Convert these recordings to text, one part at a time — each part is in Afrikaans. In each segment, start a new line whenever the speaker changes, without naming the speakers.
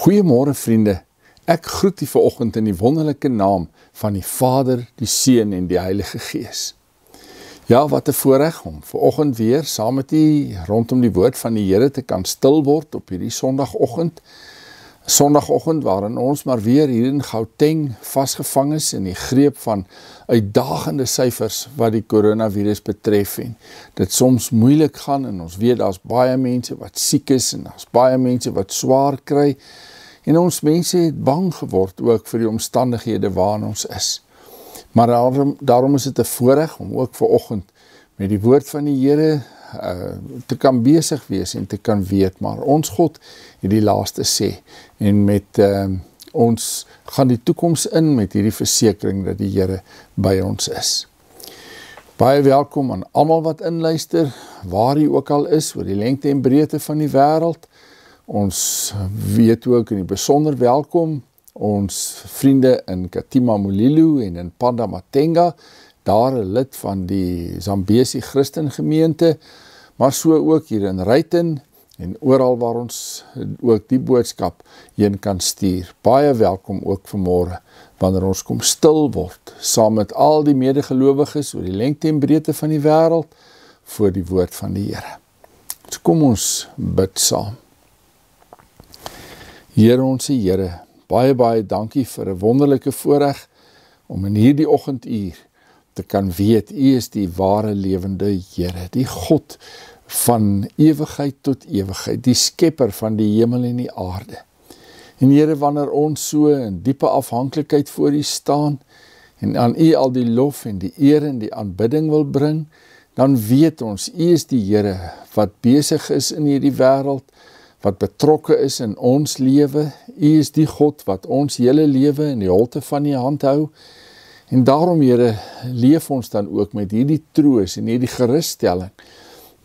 Goeiemôre vriende. Ek groet u vanoggend in die wonderlike naam van die Vader, die Seun en die Heilige Gees. Ja, wat 'n voorreg om vanoggend weer saam met u rondom die woord van die Here te kan stil word op hierdie Sondagoggend. Sondagoggend waarin ons maar weer hier in Gauteng vasgevang is in die greep van uitdagende syfers wat die koronavirus betref en dit soms moeilik gaan en ons weet daar's baie mense wat siek is en daar's baie mense wat swaar kry en ons mense het bang geword ook vir die omstandighede waarin ons is. Maar daarom daarom is dit 'n voorreg om ook ver oggend met die woord van die Here uh te kan besig wees en te kan weet maar ons God het die laaste sê en met ehm uh, ons gaan die toekoms in met hierdie versekering dat die Here by ons is. Baie welkom aan almal wat inluister waar jy ook al is oor die lengte en breedte van die wêreld. Ons weet ook in die besonder welkom ons vriende in Katima Mulilo en in Pandamatenga daar 'n lid van die Zambesi Christen Gemeente, maar so ook hier in Ryten en oral waar ons ook die boodskap heen kan stuur. Baie welkom ook vanmôre wanneer ons kom stil word saam met al die medegelowiges oor die lengte en breedte van die wêreld voor die woord van die Here. So kom ons bid saam. Here ons Here, baie baie dankie vir 'n wonderlike voorreg om in hierdie oggenduur te kan weet u is die ware lewende Here, die God van ewigheid tot ewigheid, die skepper van die hemel en die aarde. En Here, wanneer ons so in diepe afhanklikheid voor U staan en aan U al die lof en die eer en die aanbidding wil bring, dan weet ons U is die Here wat besig is in hierdie wêreld, wat betrokke is in ons lewe. U is die God wat ons hele lewe in die holte van U hand hou. En daarom Here, leef ons dan ook met hierdie troos en hierdie gerusstelling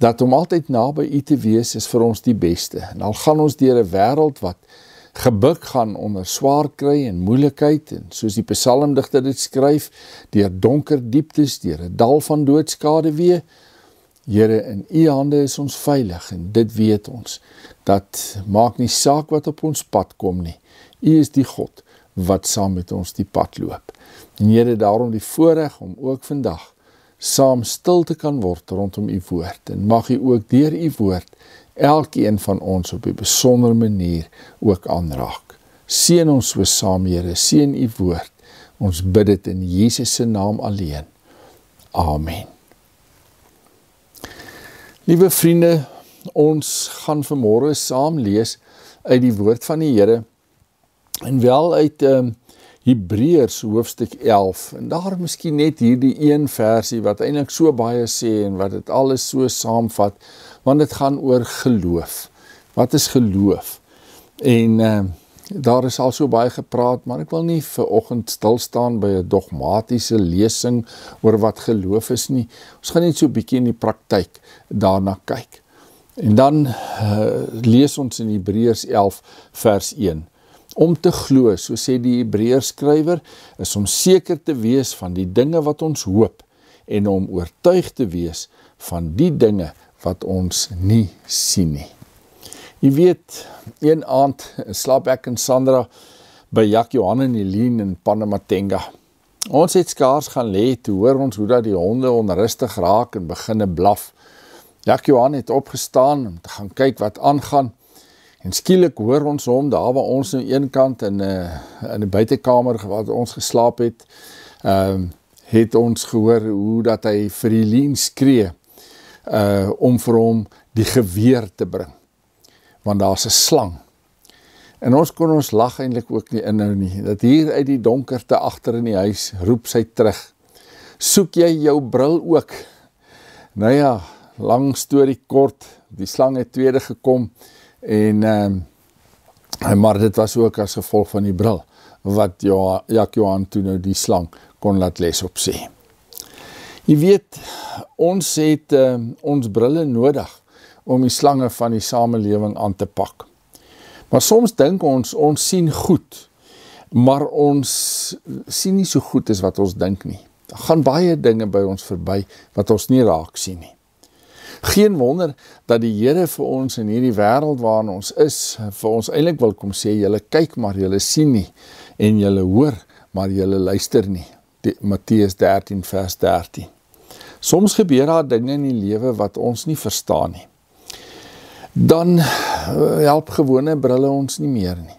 dat om altyd naby U te wees is vir ons die beste. En al gaan ons deur 'n wêreld wat gebuk gaan onder swaar kry en moeilikheid en soos die psalmdigter dit skryf, deur donker dieptes, deur 'n dal van doodskade weer, Here, in U hande is ons veilig en dit weet ons. Dat maak nie saak wat op ons pad kom nie. U is die God wat saam met ons die pad loop. En Here, daarom die voorreg om ook vandag saam stil te kan word rondom u woord en mag u ook deur u woord elkeen van ons op 'n besondere manier ook aanraak. Seën ons so saam, Here. Seën u woord. Ons bid dit in Jesus se naam alleen. Amen. Liewe vriende, ons gaan vanmôre saam lees uit die woord van die Here en wel uit ehm um, Hebreërs hoofstuk 11 en daar miskien net hierdie een versie wat eintlik so baie sê en wat dit alles so saamvat want dit gaan oor geloof. Wat is geloof? En ehm uh, daar is al so baie gepraat, maar ek wil nie vir oggend stil staan by 'n dogmatiese lesing oor wat geloof is nie. Ons gaan net so 'n bietjie in die praktyk daarna kyk. En dan uh, lees ons in Hebreërs 11 vers 1. Om te glo, so sê die Hebreërskrywer, is om seker te wees van die dinge wat ons hoop en om oortuig te wees van die dinge wat ons nie sien nie. Jy weet, een aand slaap ek en Sandra by Jak Johan en Helene in Panamatenga. Ons het skaars gaan lê toe hoor ons hoe dat die honde onrustig raak en begine blaf. Jak Johan het opgestaan om te gaan kyk wat aangaan. En skielik hoor ons hom daar waar ons nou eenkant in 'n eh, in 'n buitekamer waar ons geslaap het. Ehm um, het ons gehoor hoe dat hy vir Elien skree uh om vir hom die geweer te bring. Want daar's 'n slang. En ons kon ons lag eintlik ook nie inhou nie. Dat hier uit die donkerte agter in die huis roep sy terug. Soek jy jou bril ook? Nou ja, lang storie kort, die slang het tweede gekom en ehm um, maar dit was ook as gevolg van die bril wat ja Jak Johan toe nou die slang kon laat les op sê. Jy weet ons het ehm um, ons brille nodig om die slange van die samelewing aan te pak. Maar soms dink ons ons sien goed, maar ons sien nie so goed as wat ons dink nie. Daar gaan baie dinge by ons verby wat ons nie raak sien nie. Geen wonder dat die Here vir ons in hierdie wêreld waarin ons is, vir ons eintlik wil kom sê julle kyk maar julle sien nie en julle hoor maar julle luister nie. Matteus 13 vers 13. Soms gebeur daar dinge in die lewe wat ons nie verstaan nie. Dan eh, help gewone brille ons nie meer nie.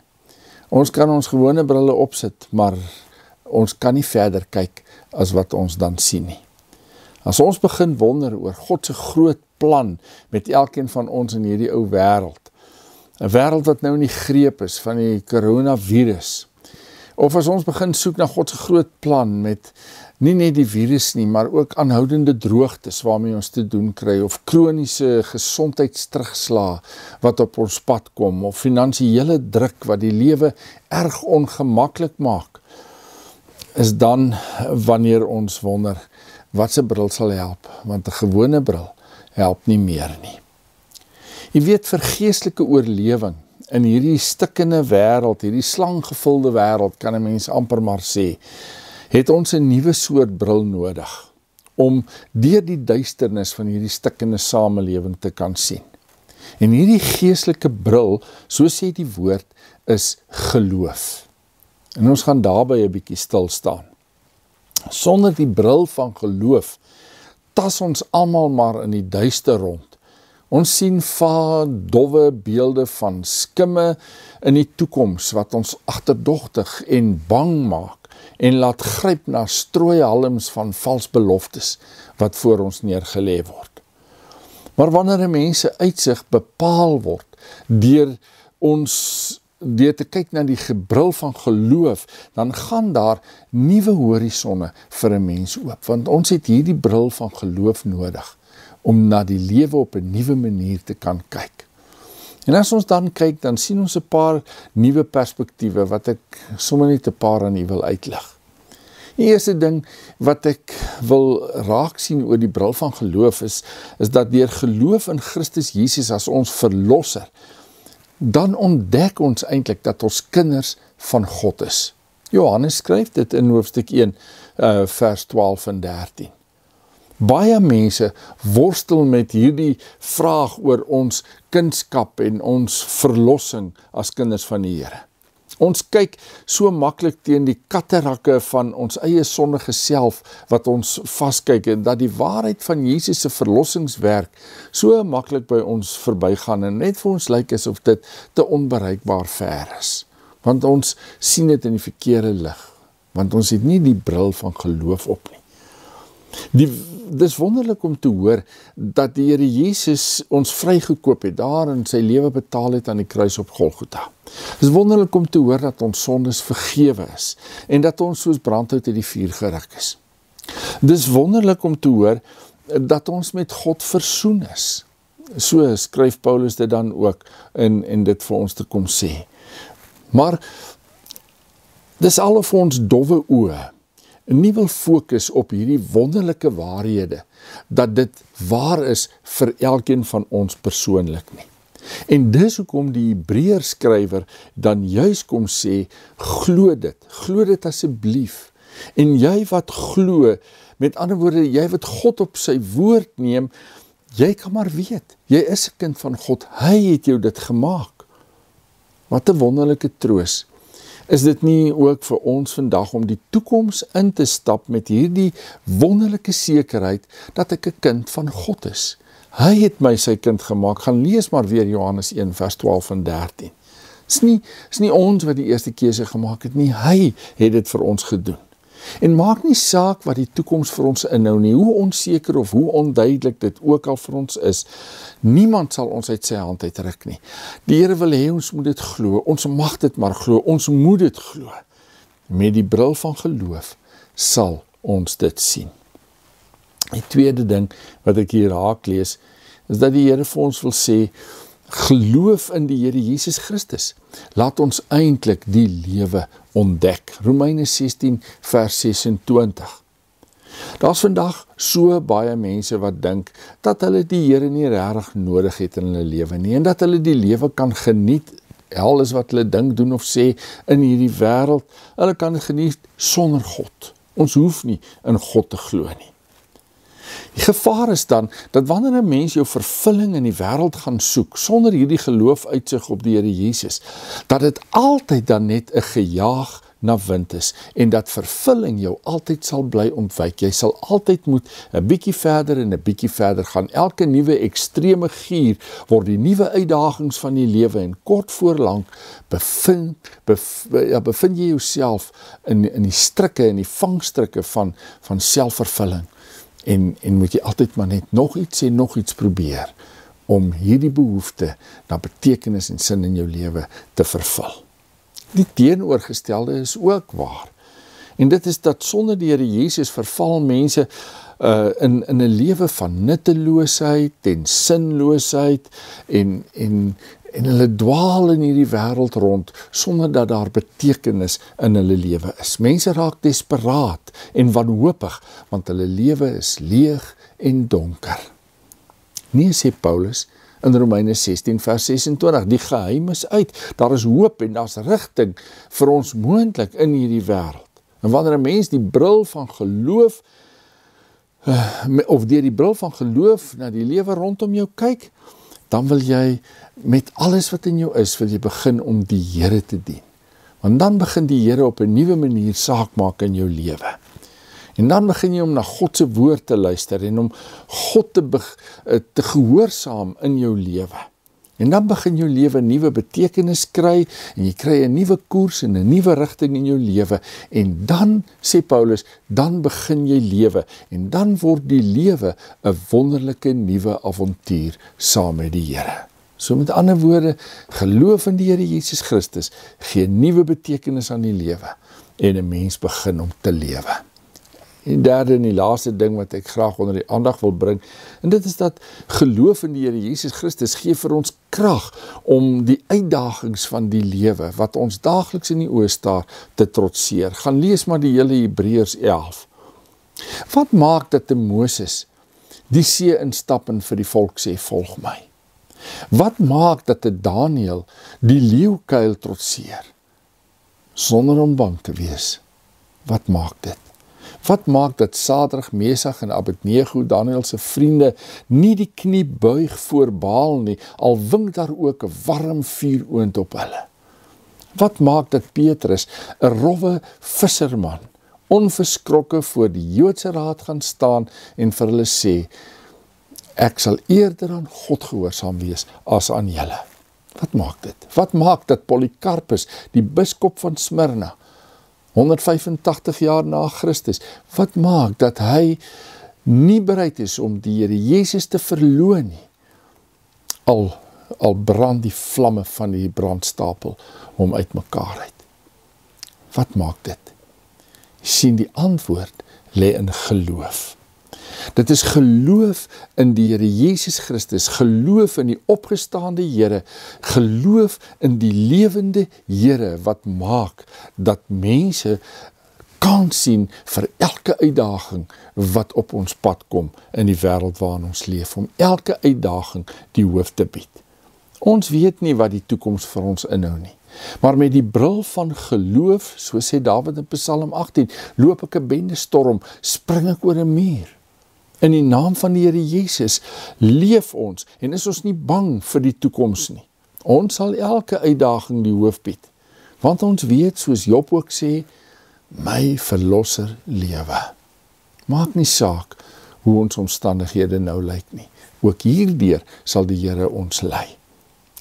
Ons kan ons gewone brille opsit, maar ons kan nie verder kyk as wat ons dan sien nie. As ons begin wonder oor God se groot plan met elkeen van ons in hierdie ou wêreld. 'n Wêreld wat nou in die greep is van die koronavirus. Of as ons begin soek na God se groot plan met nie net die virus nie, maar ook aanhoudende droogtes waarmee ons te doen kry of kroniese gesondheidsterugslag wat op ons pad kom of finansiële druk wat die lewe erg ongemaklik maak is dan wanneer ons wonder watse bril sal help want 'n gewone bril help nie meer nie. Jy weet vir geestelike oorlewing in hierdie stikkende wêreld, hierdie slanggevulde wêreld kan 'n mens amper maar sê, het ons 'n nuwe soort bril nodig om deur die duisternis van hierdie stikkende samelewing te kan sien. En hierdie geestelike bril, so sê die woord, is geloof. En ons gaan daarby 'n bietjie stil staan. Sonder die bril van geloof tas ons almal maar in die duister rond. Ons sien vae, dowwe beelde van skimme in die toekoms wat ons agterdogtig en bang maak en laat gryp na strooihalms van vals beloftes wat voor ons neergelê word. Maar wanneer 'n mens se uitsig bepaal word deur ons deur te kyk na die gebril van geloof, dan gaan daar nuwe horisonne vir 'n mens oop, want ons het hierdie bril van geloof nodig om na die lewe op 'n nuwe manier te kan kyk. En as ons dan kyk, dan sien ons 'n paar nuwe perspektiewe wat ek sommer net 'n paar aan u wil uitlig. Die eerste ding wat ek wil raak sien oor die bril van geloof is is dat deur geloof in Christus Jesus as ons verlosser, dan ontdek ons eintlik dat ons kinders van God is. Johannes skryf dit in hoofstuk 1 uh, eh, vers 12 en 13. Baie mense worstel met hierdie vraag oor ons kindskap en ons verlossing as kinders van die Here. Ons kyk so maklik teen die katterakke van ons eie sondige self wat ons vaskyk en dat die waarheid van Jesus se verlossingswerk so maklik by ons verbygaan en net vir ons lyk asof dit te onbereikbaar ver is. Want ons sien dit in die verkeerde lig, want ons het nie die bril van geloof op nie. Die dis wonderlik om te hoor dat die Here Jesus ons vrygekoop het daar en sy lewe betaal het aan die kruis op Golgotha. Dis wonderlik om te hoor dat ons sondes vergewe is en dat ons soos brandhout uit die vuur geruk is. Dis wonderlik om te hoor dat ons met God versoen is. So skryf Paulus dit dan ook in en dit vir ons te kom sê. Maar dis al of ons dowwe oë en nie wil fokus op hierdie wonderlike waarhede dat dit waar is vir elkeen van ons persoonlik nie. En dis hoekom die Hebreërs skrywer dan juis kom sê glo dit, glo dit asseblief. En jy wat glo, met ander woorde jy wat God op sy woord neem, jy kan maar weet, jy is 'n kind van God. Hy het jou dit gemaak. Wat 'n wonderlike troos. Is dit nie ook vir ons vandag om die toekoms in te stap met hierdie wonderlike sekerheid dat ek 'n kind van God is? Hy het my sy kind gemaak. Gaan lees maar weer Johannes 1 vers 12 en 13. Dit is nie is nie ons wat die eerste keuse gemaak het nie. Hy het dit vir ons gedoen. En maak nie saak wat die toekoms vir ons inhou nie, hoe onseker of hoe onduidelik dit ook al vir ons is, niemand sal ons uit sy hand uitruk nie. Die Here wil hê ons moet dit glo. Ons mag dit maar glo. Ons moet dit glo. Met die bril van geloof sal ons dit sien. Die tweede ding wat ek hier raak lees, is dat die Here vir ons wil sê, geloof in die Here Jesus Christus laat ons eintlik die lewe ontdek. Romeine 16 vers 26. Daar's vandag so baie mense wat dink dat hulle die Here nie regtig nodig het in hulle lewe nie en dat hulle die lewe kan geniet hel is wat hulle dink doen of sê in hierdie wêreld. Hulle kan geniet sonder God. Ons hoef nie in God te glo nie. Die gevaar is dan dat wanneer 'n mens jou vervulling in die wêreld gaan soek sonder hierdie geloof uitsig op die Here Jesus, dat dit altyd dan net 'n gejaag na wind is en dat vervulling jou altyd sal bly ontwyk. Jy sal altyd moet 'n bietjie verder en 'n bietjie verder gaan. Elke nuwe ekstreme gier word die nuwe uitdagings van die lewe en kort voor lank bevind bev, ja, bevind jy jouself in in die strikke en die vangstrikke van van selfvervulling en en moet jy altyd maar net nog iets en nog iets probeer om hierdie behoefte na betekenis en sin in jou lewe te vervul. Die teenoorgestelde is ook waar. En dit is dat sonder die Here Jesus verval mense uh in in 'n lewe van nutteloosheid en sinloosheid en en en hulle dwaal in hierdie wêreld rond sonder dat daar betekenis in hulle lewe is. Mense raak desperaat en wanhoopig want hulle lewe is leeg en donker. Nee sê Paulus in Romeine 16 vers 26, die geheim is uit. Daar is hoop en daar's rigting vir ons moontlik in hierdie wêreld. En wanneer 'n mens die bril van geloof eh, of deur die bril van geloof na die lewe rondom jou kyk, dan wil jy met alles wat in jou is wil jy begin om die Here te dien. Want dan begin die Here op 'n nuwe manier saak maak in jou lewe. En dan begin jy om na God se woord te luister en om God te eh, te gehoorsaam in jou lewe. En dan begin jou lewe nuwe betekenis kry en jy kry 'n nuwe koers en 'n nuwe rigting in jou lewe. En dan sê Paulus, dan begin jy lewe en dan word die lewe 'n wonderlike nuwe avontuur saam met die Here. So met ander woorde, geloof in die Here Jesus Christus gee nuwe betekenis aan die lewe en 'n mens begin om te lewe. En derde en die laaste ding wat ek graag onder die aandag wil bring, en dit is dat geloof in die Here Jesus Christus gee vir ons krag om die uitdagings van die lewe wat ons daagliks in die oë staar te trotseer. Gaan lees maar die hele Hebreërs 11. Wat maak dat Moses die see instap en vir die volk sê volg my? Wat maak dat Daniël die leeukuil trotseer sonder om bang te wees? Wat maak dit? Wat maak dat Sadrag, Mesach en Abednego, Daniël se vriende, nie die knie buig voor Baal nie, al wink daar ook 'n warm vuuroond op hulle? Wat maak dat Petrus, 'n rowwe visserman, onverskrokke voor die Joodse raad gaan staan en vir hulle sê: Ek sal eerder aan God gehoorsaam wees as aan julle. Wat maak dit? Wat maak dat Polikarpus, die biskop van Smyrna, 185 jaar na Christus. Wat maak dat hy nie bereid is om die Here Jesus te verloon nie? Al al brand die vlamme van die brandstapel hom uitmekaar uit. Wat maak dit? Jy sien die antwoord lê in geloof. Dit is geloof in die Here Jesus Christus, geloof in die opgestaande Here, geloof in die lewende Here wat maak dat mense kan sien vir elke uitdaging wat op ons pad kom in die wêreld waarin ons leef om elke uitdaging die hoof te bied. Ons weet nie wat die toekoms vir ons inhou nie. Maar met die bril van geloof, so sê Dawid in Psalm 18, loop ek 'n bende storm, spring ek oor 'n muur. In die naam van die Here Jesus leef ons en is ons nie bang vir die toekoms nie. Ons sal elke uitdaging die hoof bied. Want ons weet soos Job ook sê, my verlosser lewe. Maak nie saak hoe ons omstandighede nou lyk nie. Ook hierdeur sal die Here ons lei.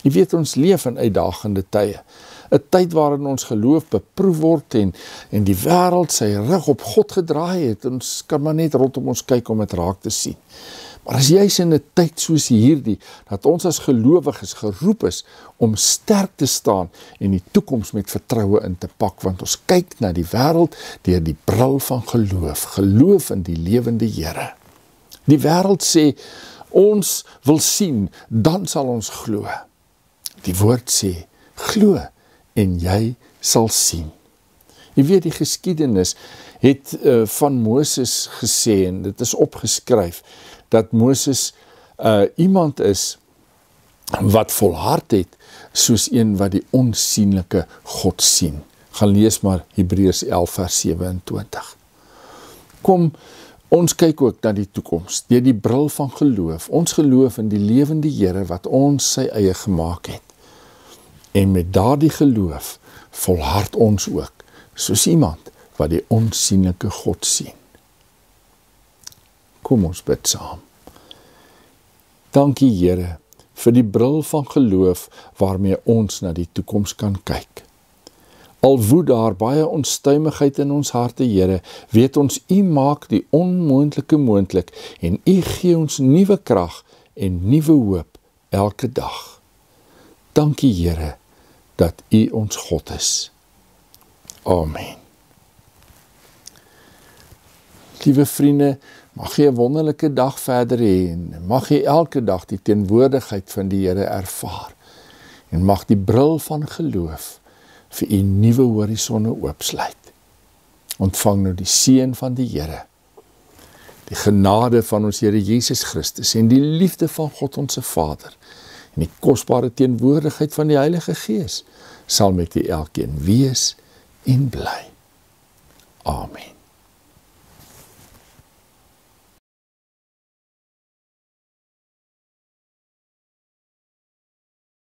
Jy weet ons leef in uitdagende tye. 'n tyd waarin ons geloof beproef word en en die wêreld sy rug op God gedraai het. Ons kan maar net rondom ons kyk om dit raak te sien. Maar as jy in 'n tyd soos hierdie dat ons as gelowiges geroep is om sterk te staan en die toekoms met vertroue in te pak want ons kyk na die wêreld deur die bril van geloof, geloof in die lewende Here. Die wêreld sê ons wil sien, dan sal ons glo. Die woord sê glo en jy sal sien. Jy weet die geskiedenis het uh, van Moses gesê en dit is opgeskryf dat Moses uh, iemand is wat volhard het soos een wat die onsigbare God sien. Gaan lees maar Hebreërs 11 vers 27. Kom ons kyk ook na die toekoms deur die bril van geloof. Ons geloof in die lewende Here wat ons sy eie gemaak het. En met daardie geloof volhard ons ook soos iemand wat die onsigbare God sien. Kom ons bid saam. Dankie Here vir die bril van geloof waarmee ons na die toekoms kan kyk. Al woed daar baie onstuimigheid in ons harte, Here, weet ons U maak die onmoontlike moontlik en U gee ons nuwe krag en nuwe hoop elke dag. Dankie Here dat U ons God is. Amen. Liewe vriende, mag jy 'n wonderlike dag verder hê en mag jy elke dag die teenwoordigheid van die Here ervaar en mag die bril van geloof vir u nuwe horisonne oopsluit. Ontvang nou die seën van die Here. Die genade van ons Here Jesus Christus en die liefde van God ons Vader En die kosbare teenwoordigheid van die Heilige Gees sal met u elkeen wees en bly. Amen.